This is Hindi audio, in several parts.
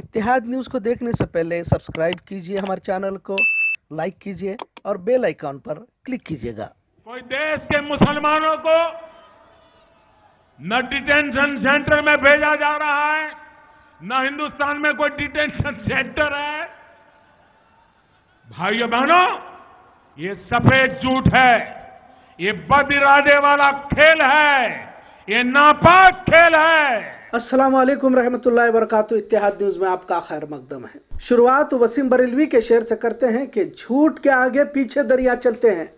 इतिहाद न्यूज़ को देखने से पहले सब्सक्राइब कीजिए हमारे चैनल को लाइक कीजिए और बेल आइकॉन पर क्लिक कीजिएगा कोई देश के मुसलमानों को न डिटेंशन सेंटर में भेजा जा रहा है न हिंदुस्तान में कोई डिटेंशन सेंटर है भाइयों बहनों ये सफेद झूठ है ये बद इरादे वाला खेल है ये नापाक खेल है अस्सलाम वालेकुम रहमतुल्लाहि वरकत इतिहाद न्यूज में आपका खैर मकदम है शुरुआत वसीम बरेलवी के शेर से करते हैं कि झूठ के आगे पीछे दरिया चलते हैं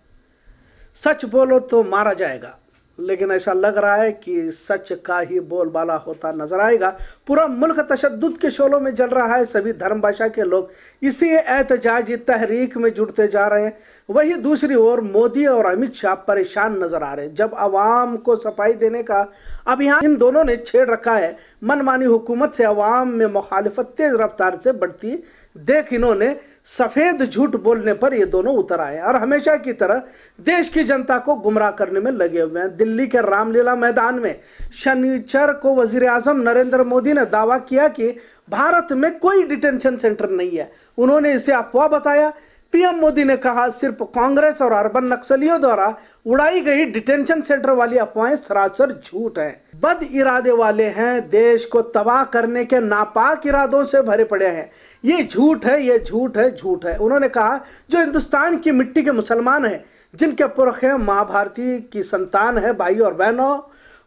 सच बोलो तो मारा जाएगा लेकिन ऐसा लग रहा है कि सच का ही बोलबाला होता नजर आएगा पूरा मुल्क तशद के शोलों में जल रहा है सभी धर्म भाषा के लोग इसी एहतजाजी तहरीक में जुड़ते जा रहे हैं वही दूसरी ओर मोदी और अमित शाह परेशान नजर आ रहे हैं जब आवाम को सफाई देने का अब यहाँ इन दोनों ने छेड़ रखा है मनमानी हुकूमत से अवाम में मुखालफत तेज रफ्तार से बढ़ती देख इन्होंने सफ़ेद झूठ बोलने पर ये दोनों उतर आए और हमेशा की तरह देश की जनता को गुमराह करने में लगे हुए हैं दिल्ली के रामलीला मैदान में शनिचर को वजीर आजम नरेंद्र मोदी ने दावा किया कि भारत में कोई डिटेंशन सेंटर नहीं है उन्होंने इसे अफवाह बताया पीएम मोदी ने कहा सिर्फ कांग्रेस और अर्बन नक्सलियों द्वारा उड़ाई गई डिटेंशन सेंटर वाली अफवाहें सरासर झूठ हैं बद इरादे वाले हैं देश को तबाह करने के नापाक इरादों से भरे पड़े हैं ये झूठ है ये झूठ है झूठ है उन्होंने कहा जो हिंदुस्तान की मिट्टी के मुसलमान हैं जिनके पुरख हैं माँ भारती की संतान है भाई और बहनों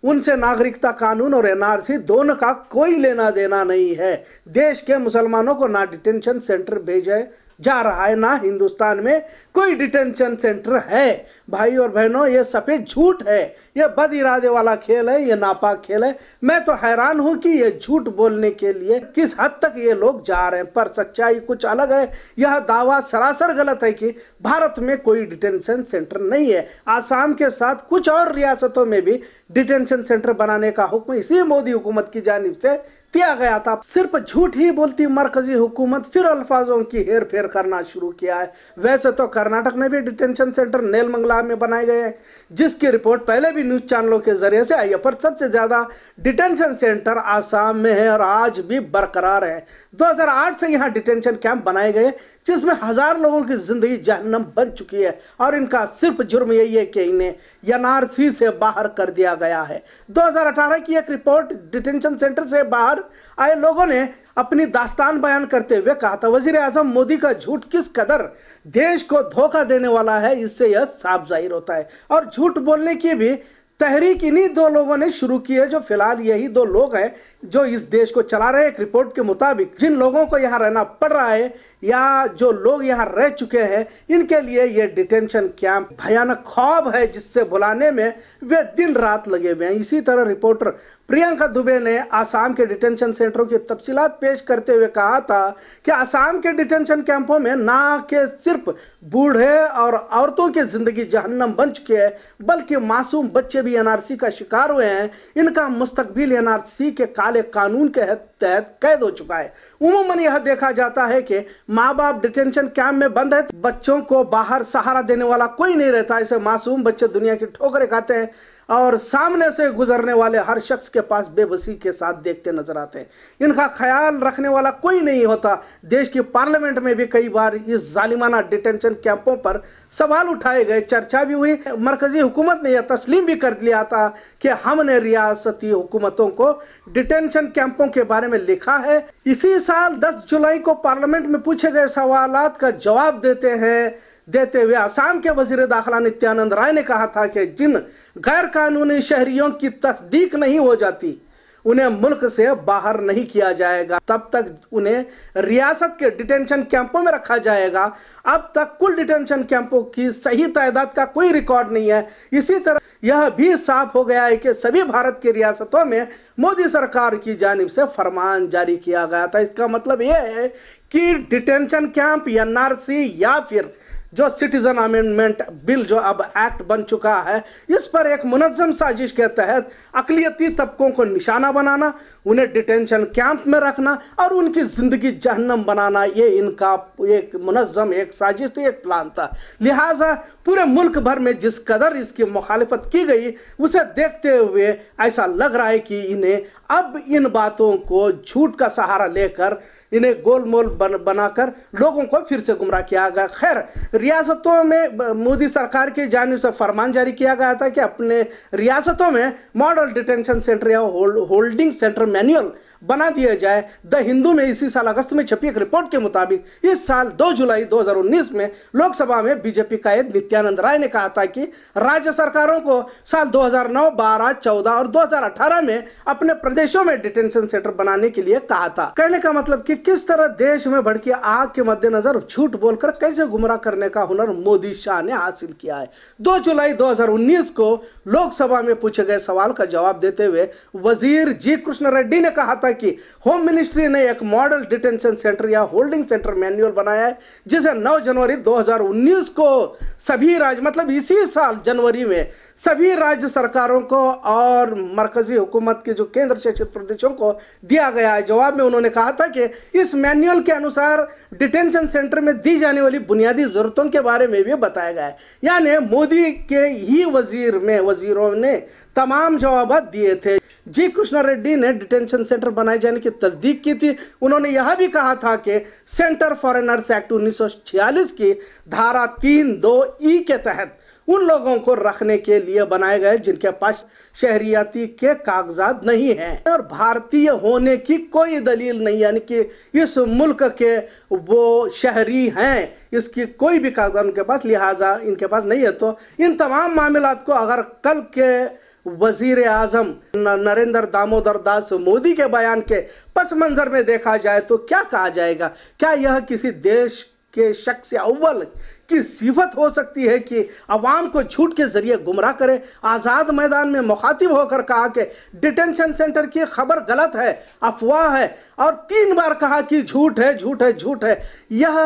उनसे नागरिकता कानून और एनआरसी दोनों का कोई लेना देना नहीं है देश के मुसलमानों को ना डिटेंशन सेंटर भेजे जा रहा है ना हिंदुस्तान में कोई डिटेंशन सेंटर है भाई और बहनों ये सफ़ेद झूठ है ये बद इरादे वाला खेल है ये नापाक खेल है मैं तो हैरान हूँ कि ये झूठ बोलने के लिए किस हद तक ये लोग जा रहे हैं पर सच्चाई कुछ अलग है यह दावा सरासर गलत है कि भारत में कोई डिटेंशन सेंटर नहीं है आसाम के साथ कुछ और रियासतों में भी डिटेंशन सेंटर बनाने का हुक्म इसी मोदी हुकूमत की जानब से दिया गया था सिर्फ झूठ ही बोलती मरकजी हुकूमत फिर अल्फाजों की हेर फेर करना शुरू किया है वैसे तो कर्नाटक में भी डिटेंशन सेंटर नेलमंगला में बनाए गए हैं जिसकी रिपोर्ट पहले भी न्यूज चैनलों के जरिए से आई है पर सबसे ज्यादा डिटेंशन सेंटर आसाम में है और आज भी बरकरार है दो से यहाँ डिटेंशन कैंप बनाए गए जिसमें हजार लोगों की जिंदगी जहनम बन चुकी है और इनका सिर्फ जुर्म यही है कि इन्हें एनआरसी से बाहर कर दिया गया है 2018 की एक रिपोर्ट डिटेंशन सेंटर से बाहर आए लोगों ने अपनी दास्तान बयान करते हुए कहा था वजीर आजम मोदी का झूठ किस कदर देश को धोखा देने वाला है इससे यह साफ जाहिर होता है और झूठ बोलने की भी तहरीक इन्हीं दो लोगों ने शुरू की है जो फिलहाल यही दो लोग हैं जो इस देश को चला रहे हैं एक रिपोर्ट के मुताबिक जिन लोगों को यहाँ रहना पड़ रहा है या जो लोग यहाँ रह चुके हैं इनके लिए ये डिटेंशन कैंप भयानक ख्वाब है जिससे बुलाने में वे दिन रात लगे हुए हैं इसी तरह रिपोर्टर प्रियंका दुबे ने आसाम के डिटेंशन सेंटरों की तफसीत पेश करते हुए कहा था कि आसाम के डिटेंशन कैंपों में ना के सिर्फ बूढ़े और औरतों की जिंदगी जहन्नम बन चुके हैं बल्कि मासूम बच्चे भी एनआरसी का शिकार हुए हैं इनका मुस्तबिल एनआरसी के काले कानून के तहत कैद हो चुका है उमूमन यह देखा जाता है कि माँ बाप डिटेंशन कैंप में बंद है तो बच्चों को बाहर सहारा देने वाला कोई नहीं रहता ऐसे मासूम बच्चे दुनिया की ठोकरें खाते हैं और सामने से गुजरने वाले हर शख्स के पास बेबसी के साथ देखते नजर आते हैं इनका ख्याल रखने वाला कोई नहीं होता देश की पार्लियामेंट में भी कई बार इस जालिमाना डिटेंशन कैंपों पर सवाल उठाए गए चर्चा भी हुई मरकजी हुकूमत ने यह तस्लीम भी कर लिया था कि हमने रियासती हुकूमतों को डिटेंशन कैंपों के बारे में में लिखा है इसी साल 10 जुलाई को पार्लियामेंट में पूछे गए सवाल का जवाब देते हैं देते हुए आसाम के वजीर दाखिला नित्यानंद राय ने कहा था कि जिन गैर कानूनी शहरियों की तस्दीक नहीं हो जाती उन्हें मुल्क से बाहर नहीं किया जाएगा तब तक उन्हें रियासत के डिटेंशन कैंपों में रखा जाएगा अब तक कुल डिटेंशन कैंपों की सही तादाद का कोई रिकॉर्ड नहीं है इसी तरह यह भी साफ हो गया है कि सभी भारत की रियासतों में मोदी सरकार की जानब से फरमान जारी किया गया था इसका मतलब यह है कि डिटेंशन कैंप एन या फिर जो सिटीजन अमेंडमेंट बिल जो अब एक्ट बन चुका है इस पर एक मुनजम साजिश के तहत अकलीती तबकों को निशाना बनाना उन्हें डिटेंशन कैंप में रखना और उनकी ज़िंदगी जहन्नम बनाना ये इनका एक मुनजम एक साजिश थी एक प्लान था लिहाजा पूरे मुल्क भर में जिस कदर इसकी मुखालफत की गई उसे देखते हुए ऐसा लग रहा है कि इन्हें अब इन बातों को झूठ का सहारा लेकर इन्हें गोलमोल बन बनाकर लोगों को फिर से गुमराह किया गया खैर रियासतों में मोदी सरकार की जानब से फरमान जारी किया गया था कि अपने रियासतों में मॉडल डिटेंशन सेंटर या होल, होल्डिंग सेंटर मैनुअल बना दिया जाए द हिंदू में इसी साल अगस्त में छपी एक रिपोर्ट के मुताबिक इस साल 2 जुलाई 2019 में लोकसभा में बीजेपी का नित्यानंद राय ने कहा था कि राज्य सरकारों को साल 2009, 12, 14 और 2018 में अपने प्रदेशों में डिटेंशन सेंटर बनाने के लिए कहा था कहने का मतलब कि कि किस तरह देश में भड़की आग के मद्देनजर झूठ बोलकर कैसे गुमराह करने का हुनर मोदी शाह ने हासिल किया है 2 जुलाई 2019 को लोकसभा में पूछे गए सवाल का जवाब देते हुए वजीर जी कृष्ण रेड्डी ने कहा था कि होम मिनिस्ट्री ने एक मॉडल डिटेंशन सेंटर या होल्डिंग सेंटर मैनुअल बनाया है जिसे नौ जनवरी 2019 को सभी राज्य मतलब इसी साल जनवरी में सभी राज्य सरकारों को और मरकजी हुकूमत के जो केंद्र शासित प्रदेशों को दिया गया है जवाब में उन्होंने कहा था कि इस मैनुअल के अनुसार डिटेंशन सेंटर में दी जाने वाली बुनियादी ज़रूरतों के बारे में भी बताया गया है यानी मोदी के ही वजीर में वजीरों ने तमाम जवाब दिए थे जी कृष्णा रेड्डी ने डिटेंशन सेंटर बनाए जाने की तस्दीक की थी उन्होंने यह भी कहा था कि सेंटर फॉरेनर्स एक्ट उन्नीस की धारा तीन दो ई के तहत उन लोगों को रखने के लिए बनाए गए जिनके पास शहरियाती के कागजात नहीं है और भारतीय होने की कोई दलील नहीं यानी कि इस मुल्क के वो शहरी हैं इसकी कोई भी कागजात उनके पास लिहाजा इनके पास नहीं है तो इन तमाम मामला को अगर कल के वजीर आजम नरेंद्र दामोदर दास मोदी के बयान के पस मंजर में देखा जाए तो क्या कहा जाएगा क्या यह किसी देश के शख्स अव्वल की सिफत हो सकती है कि अवाम को झूठ के जरिए गुमराह करें आज़ाद मैदान में मुखातिब होकर कहा कि डिटेंशन सेंटर की खबर गलत है अफवाह है और तीन बार कहा कि झूठ है झूठ है झूठ है यह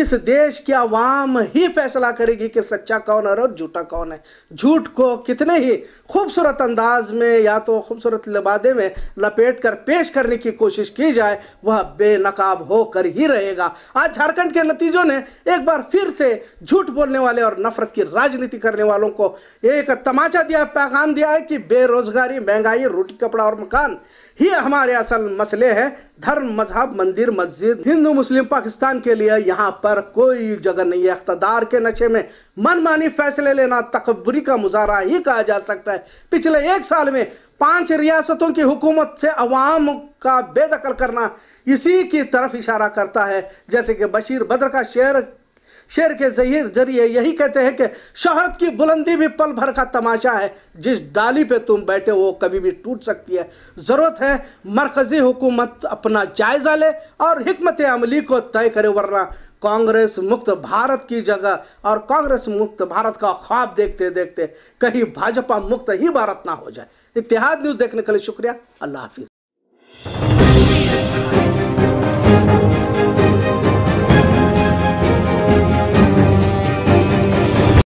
इस देश की आवाम ही फैसला करेगी कि सच्चा कौन है और झूठा कौन है झूठ को कितने ही खूबसूरत अंदाज में या तो खूबसूरत लिबादे में लपेट कर पेश करने की कोशिश की जाए वह बेनकाब होकर ही रहेगा आज झारखंड के नतीजों ने एक बार फिर से झूठ बोलने वाले और नफरत की राजनीति करने वालों को एक तमाचा दिया पैगाम दिया है कि बेरोजगारी महंगाई रोटी कपड़ा और मकान ही हमारे असल मसले हैं धर्म मजहब मंदिर मस्जिद हिंदू मुस्लिम पाकिस्तान के लिए यहाँ पर कोई जगह नहीं है अख्तदार के नशे में मनमानी फैसले लेना तकबरी का मुजाहरा ही कहा जा सकता है पिछले एक साल में पांच रियासतों की हुकूमत से अवाम का बेदखल करना इसी की तरफ इशारा करता है जैसे कि बशीर बद्र का शेर शेर के जहीर जरिए यही कहते हैं कि शहरत की बुलंदी भी पल भर का तमाशा है जिस डाली पे तुम बैठे हो कभी भी टूट सकती है ज़रूरत है मरकज़ी हुकूमत अपना जायज़ा ले और हमत अमली को तय करे वरना कांग्रेस मुक्त भारत की जगह और कांग्रेस मुक्त भारत का ख्वाब देखते देखते कहीं भाजपा मुक्त ही भारत ना हो जाए इतिहाद न्यूज़ देखने के लिए शुक्रिया अल्लाह हाफिज़